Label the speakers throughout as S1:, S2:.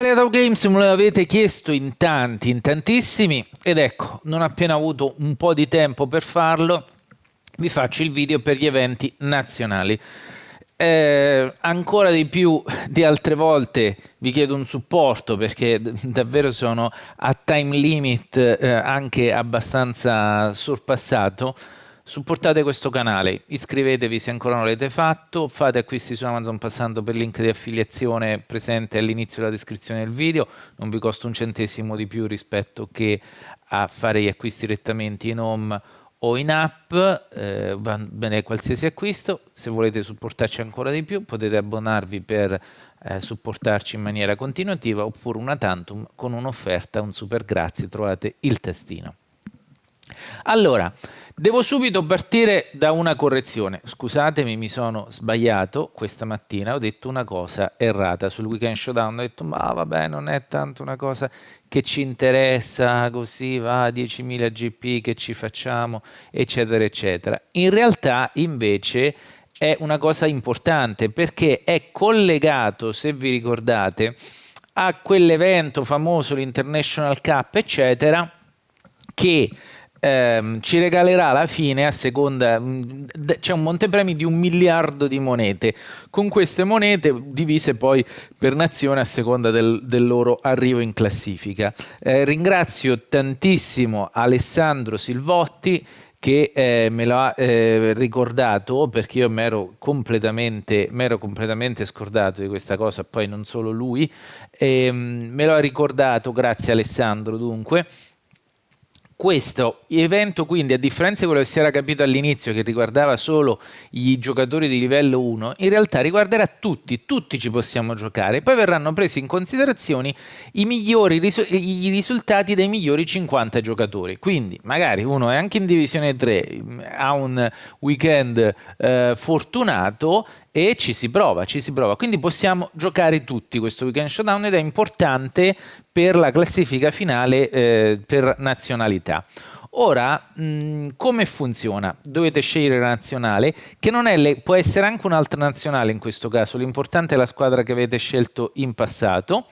S1: Creative Games me l'avete chiesto in tanti, in tantissimi ed ecco, non appena avuto un po' di tempo per farlo, vi faccio il video per gli eventi nazionali. Eh, ancora di più di altre volte vi chiedo un supporto perché davvero sono a time limit eh, anche abbastanza sorpassato. Supportate questo canale, iscrivetevi se ancora non l'avete fatto, fate acquisti su Amazon passando per il link di affiliazione presente all'inizio della descrizione del video, non vi costa un centesimo di più rispetto che a fare gli acquisti direttamente in home o in app, eh, va bene qualsiasi acquisto, se volete supportarci ancora di più potete abbonarvi per eh, supportarci in maniera continuativa oppure una tantum con un'offerta, un super grazie, trovate il testino. Allora, devo subito partire da una correzione. Scusatemi, mi sono sbagliato questa mattina, ho detto una cosa errata sul weekend showdown, ho detto ma vabbè, non è tanto una cosa che ci interessa, così va 10.000 GP che ci facciamo, eccetera, eccetera. In realtà, invece, è una cosa importante perché è collegato, se vi ricordate, a quell'evento famoso, l'International Cup, eccetera, che ehm, ci regalerà alla fine, a seconda, mm, c'è un montepremi di un miliardo di monete, con queste monete divise poi per nazione a seconda del, del loro arrivo in classifica. Eh, ringrazio tantissimo Alessandro Silvotti che eh, me l'ha eh, ricordato perché io mi ero completamente, completamente, scordato di questa cosa, poi non solo lui, e, ehm, me l'ha ricordato, grazie Alessandro dunque, questo evento quindi a differenza di quello che si era capito all'inizio che riguardava solo i giocatori di livello 1 in realtà riguarderà tutti tutti ci possiamo giocare poi verranno presi in considerazione i migliori i risultati dei migliori 50 giocatori quindi magari uno è anche in divisione 3 ha un weekend eh, fortunato e ci si prova, ci si prova. Quindi possiamo giocare tutti questo weekend showdown ed è importante per la classifica finale eh, per nazionalità. Ora, mh, mm, come funziona? Dovete scegliere la nazionale, che non è le, può essere anche un'altra nazionale in questo caso, l'importante è la squadra che avete scelto in passato.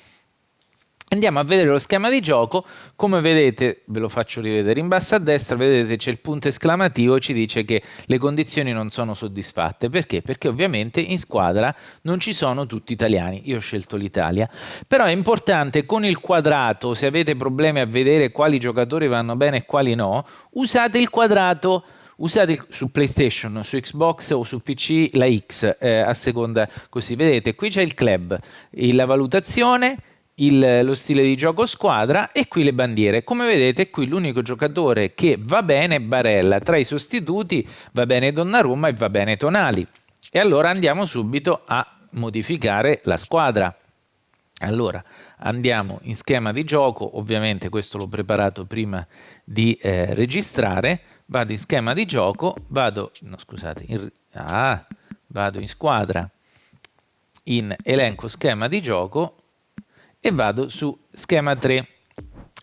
S1: Andiamo a vedere lo schema di gioco, come vedete, ve lo faccio rivedere, in basso a destra vedete c'è il punto esclamativo, ci dice che le condizioni non sono soddisfatte, perché? Perché ovviamente in squadra non ci sono tutti italiani, io ho scelto l'Italia, però è importante con il quadrato, se avete problemi a vedere quali giocatori vanno bene e quali no, usate il quadrato usate su PlayStation, su Xbox o su PC la X eh, a seconda così. Vedete, qui c'è il club, la valutazione, il, lo stile di gioco squadra e qui le bandiere. Come vedete, qui l'unico giocatore che va bene è Barella, tra i sostituti va bene Donnarumma e va bene Tonali. E allora andiamo subito a modificare la squadra. Allora andiamo in schema di gioco, ovviamente questo l'ho preparato prima di eh, registrare, vado in schema di gioco, vado, no, scusate, in, ah, vado in squadra, in elenco schema di gioco, e vado su schema 3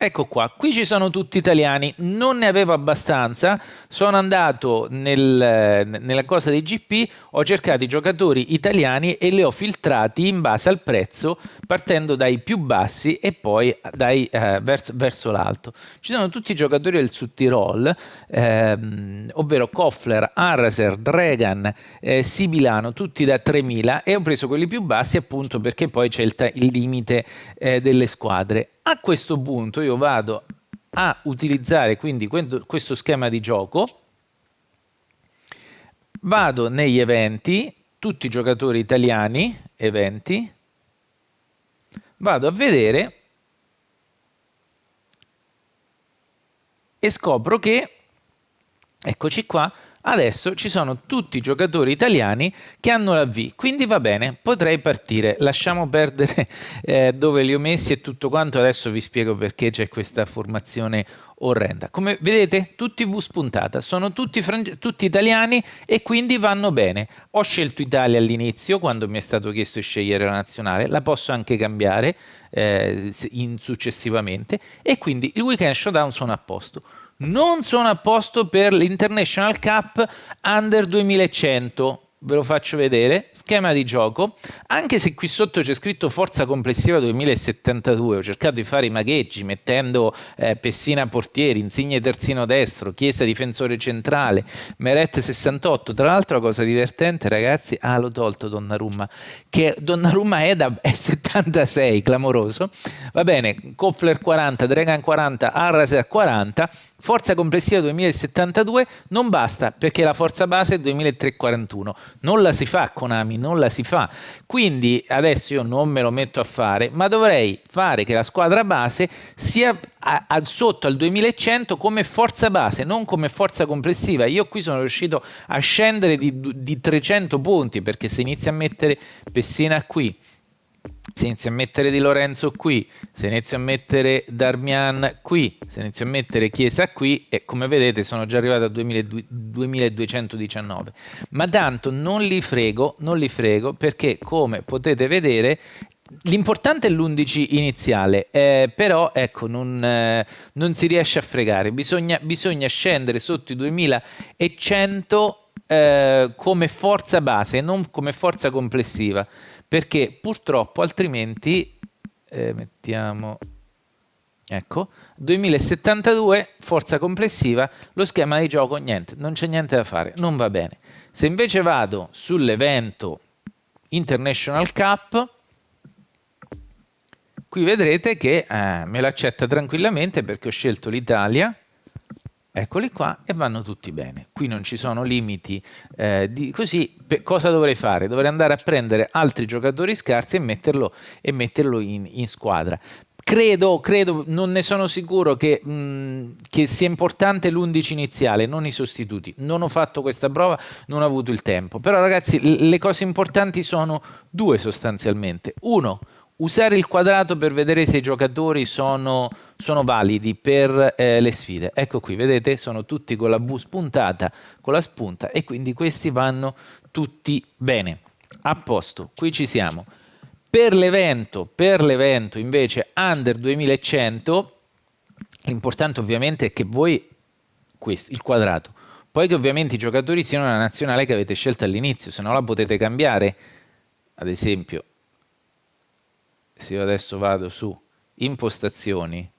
S1: Ecco qua, qui ci sono tutti italiani, non ne avevo abbastanza, sono andato nel, nella cosa dei GP, ho cercato i giocatori italiani e li ho filtrati in base al prezzo, partendo dai più bassi e poi dai, eh, verso, verso, l'alto. Ci sono tutti i giocatori del Sud Tirol, ehm, ovvero Koffler, Araser, Dregan, eh, Sibilano, tutti da 3.000 e ho preso quelli più bassi appunto perché poi c'è il, il limite eh, delle squadre a questo punto io vado a utilizzare quindi questo schema di gioco, vado negli eventi, tutti i giocatori italiani, eventi, vado a vedere e scopro che, eccoci qua, Adesso ci sono tutti i giocatori italiani che hanno la V, quindi va bene, potrei partire. Lasciamo perdere eh, dove li ho messi e tutto quanto, adesso vi spiego perché c'è questa formazione orrenda. Come vedete, tutti V spuntata, sono tutti, frange- tutti italiani e quindi vanno bene. Ho scelto Italia all'inizio quando mi è stato chiesto di scegliere la nazionale, la posso anche cambiare eh, in- successivamente e quindi il weekend showdown sono a posto non sono a posto per l'International Cup Under 2100 ve lo faccio vedere, schema di gioco, anche se qui sotto c'è scritto forza complessiva 2072, ho cercato di fare i magheggi mettendo eh, Pessina portieri, Insigne terzino destro, Chiesa difensore centrale, Meret 68, tra l'altro la cosa divertente ragazzi, ah l'ho tolto Donnarumma, che Donnarumma è da è 76, clamoroso, va bene, Koffler 40, Dregan 40, Arras 40, Forza complessiva 2072 non basta perché la forza base è 2341. Non la si fa Konami, non la si fa. Quindi adesso io non me lo metto a fare, ma dovrei fare che la squadra base sia a, a sotto al 2100 come forza base, non come forza complessiva. Io qui sono riuscito a scendere di, di 300 punti perché se inizi a mettere Pessina qui se inizio a mettere Di Lorenzo qui, se inizio a mettere Darmian qui, se inizio a mettere Chiesa qui e come vedete sono già arrivato a 2219. Ma tanto non li frego, non li frego perché come potete vedere L'importante è l'11 iniziale, eh, però ecco, non, eh, non, si riesce a fregare, bisogna, bisogna scendere sotto i 2100 eh, come forza base, non come forza complessiva, perché purtroppo altrimenti, eh, mettiamo, ecco, 2072, forza complessiva, lo schema di gioco, niente, non c'è niente da fare, non va bene. Se invece vado sull'evento International Cup, qui vedrete che eh, me l'accetta tranquillamente perché ho scelto l'Italia Eccoli qua e vanno tutti bene. Qui non ci sono limiti. Eh, di, così per, cosa dovrei fare? Dovrei andare a prendere altri giocatori scarsi e metterlo, e metterlo in, in squadra. Credo, credo, non ne sono sicuro che, mh, che sia importante l'11 iniziale, non i sostituti. Non ho fatto questa prova, non ho avuto il tempo. Però ragazzi, le cose importanti sono due sostanzialmente. Uno, usare il quadrato per vedere se i giocatori sono, sono validi per eh, le sfide. Ecco qui, vedete, sono tutti con la V spuntata, con la spunta e quindi questi vanno tutti bene. A posto, qui ci siamo. Per l'evento, per l'evento invece under 2100, l'importante ovviamente è che voi, questo, il quadrato, poi che ovviamente i giocatori siano la nazionale che avete scelto all'inizio, se no la potete cambiare, ad esempio se io adesso vado su impostazioni,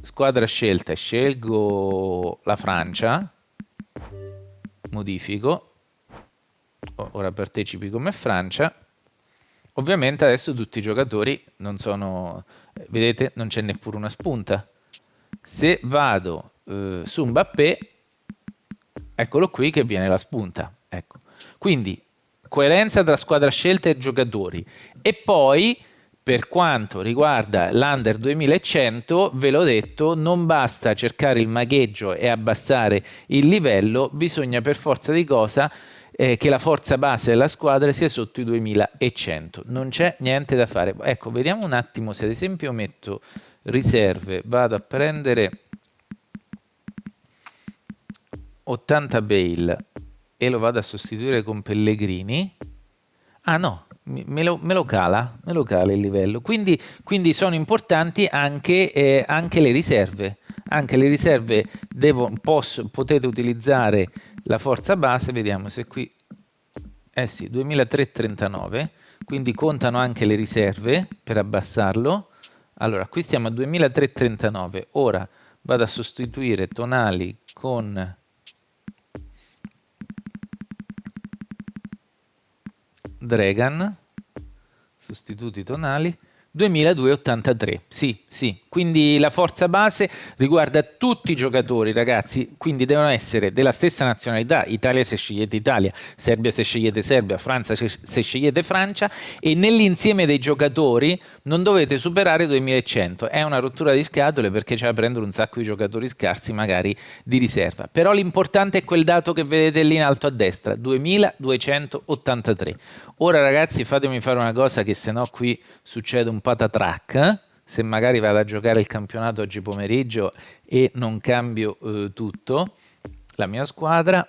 S1: squadra scelta e scelgo la Francia, modifico, ora partecipi come Francia, ovviamente adesso tutti i giocatori non sono, vedete, non c'è neppure una spunta. Se vado eh, su Mbappé, eccolo qui che viene la spunta. Ecco. Quindi coerenza tra squadra scelta e giocatori. E poi per quanto riguarda l'Under 2100, ve l'ho detto, non basta cercare il magheggio e abbassare il livello, bisogna per forza di cosa eh, che la forza base della squadra sia sotto i 2100. Non c'è niente da fare. Ecco, vediamo un attimo se ad esempio metto riserve, vado a prendere 80 bail e lo vado a sostituire con Pellegrini. Ah no, Me lo, me lo, cala, me lo cala il livello. Quindi, quindi sono importanti anche, eh, anche, le riserve. Anche le riserve devo, posso, potete utilizzare la forza base, vediamo se qui, eh sì, 2339, quindi contano anche le riserve per abbassarlo. Allora, qui stiamo a 2339, ora vado a sostituire tonali con... Dragon sostituti tonali 2283, sì, sì. Quindi la forza base riguarda tutti i giocatori, ragazzi, quindi devono essere della stessa nazionalità, Italia se scegliete Italia, Serbia se scegliete Serbia, Francia se scegliete Francia e nell'insieme dei giocatori non dovete superare 2100. È una rottura di scatole perché c'è da prendere un sacco di giocatori scarsi magari di riserva. Però l'importante è quel dato che vedete lì in alto a destra, 2283. Ora ragazzi, fatemi fare una cosa che se no qui succede un po' patatrac, se magari vado a giocare il campionato oggi pomeriggio e non cambio eh, tutto, la mia squadra,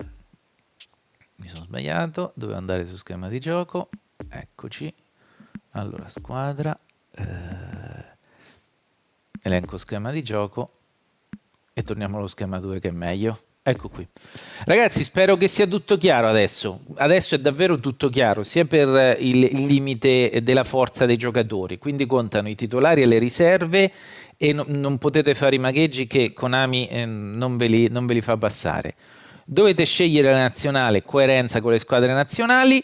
S1: mi sono sbagliato, dovevo andare su schema di gioco, eccoci, allora squadra, eh, elenco schema di gioco e torniamo allo schema 2 che è meglio. Ecco qui. Ragazzi, spero che sia tutto chiaro adesso. Adesso è davvero tutto chiaro, sia per eh, il limite della forza dei giocatori, quindi contano i titolari e le riserve e no, non potete fare i magheggi che Konami eh, non, ve li, non ve li fa passare. Dovete scegliere la nazionale, coerenza con le squadre nazionali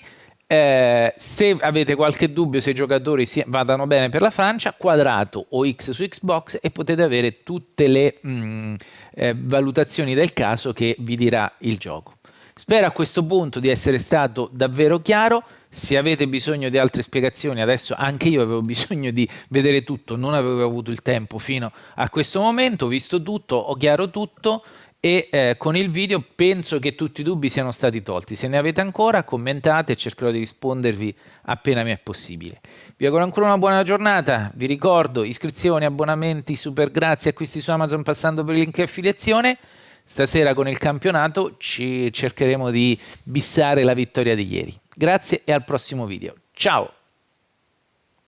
S1: eh, se avete qualche dubbio se i giocatori si, vadano bene per la Francia, quadrato o X su Xbox e potete avere tutte le mh, mm, eh, valutazioni del caso che vi dirà il gioco. Spero a questo punto di essere stato davvero chiaro. Se avete bisogno di altre spiegazioni, adesso anche io avevo bisogno di vedere tutto, non avevo avuto il tempo fino a questo momento, ho visto tutto, ho chiaro tutto e eh, con il video penso che tutti i dubbi siano stati tolti. Se ne avete ancora, commentate e cercherò di rispondervi appena mi è possibile. Vi auguro ancora una buona giornata. Vi ricordo iscrizioni, abbonamenti, super grazie, acquisti su Amazon passando per il link affiliazione. Stasera con il campionato ci cercheremo di bissare la vittoria di ieri. Grazie e al prossimo video. Ciao!